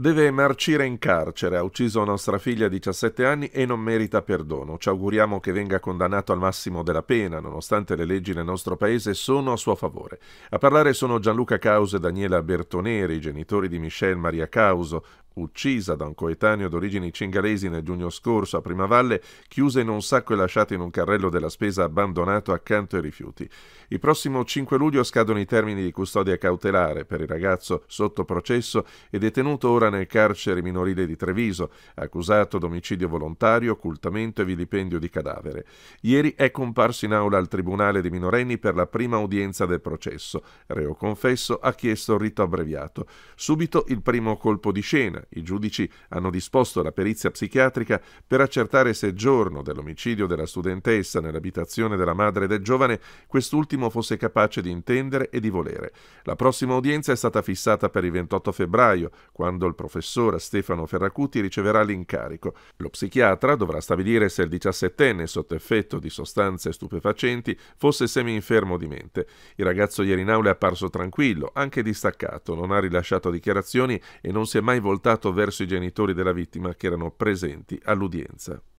Deve marcire in carcere, ha ucciso nostra figlia a 17 anni e non merita perdono. Ci auguriamo che venga condannato al massimo della pena, nonostante le leggi nel nostro paese sono a suo favore. A parlare sono Gianluca Causo e Daniela Bertoneri, genitori di Michelle Maria Causo, uccisa da un coetaneo d'origini cingalesi nel giugno scorso a Primavalle, chiusa in un sacco e lasciata in un carrello della spesa abbandonato accanto ai rifiuti. Il prossimo 5 luglio scadono i termini di custodia cautelare per il ragazzo sotto processo e detenuto ora nel carcere minorile di Treviso, accusato d'omicidio volontario, occultamento e vilipendio di cadavere. Ieri è comparso in aula al Tribunale dei minorenni per la prima udienza del processo. Reo confesso ha chiesto il rito abbreviato. Subito il primo colpo di scena, i giudici hanno disposto la perizia psichiatrica per accertare se giorno dell'omicidio della studentessa nell'abitazione della madre del giovane quest'ultimo fosse capace di intendere e di volere. La prossima udienza è stata fissata per il 28 febbraio, quando il professor Stefano Ferracuti riceverà l'incarico. Lo psichiatra dovrà stabilire se il 17enne sotto effetto di sostanze stupefacenti fosse semi-infermo di mente. Il ragazzo ieri in aula è apparso tranquillo, anche distaccato, non ha rilasciato dichiarazioni e non si è mai voltato portato verso i genitori della vittima che erano presenti all'udienza.